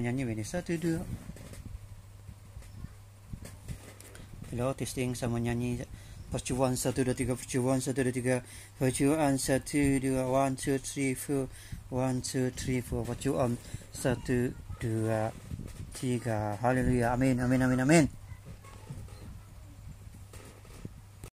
nyanyi menyanyi satu dua. Hello, testing sama nyanyi percubaan satu dua tiga percubaan satu dua tiga percubaan satu dua one two three four one two three four percubaan satu dua tiga. Hallelujah, amin, amin, amin. amin.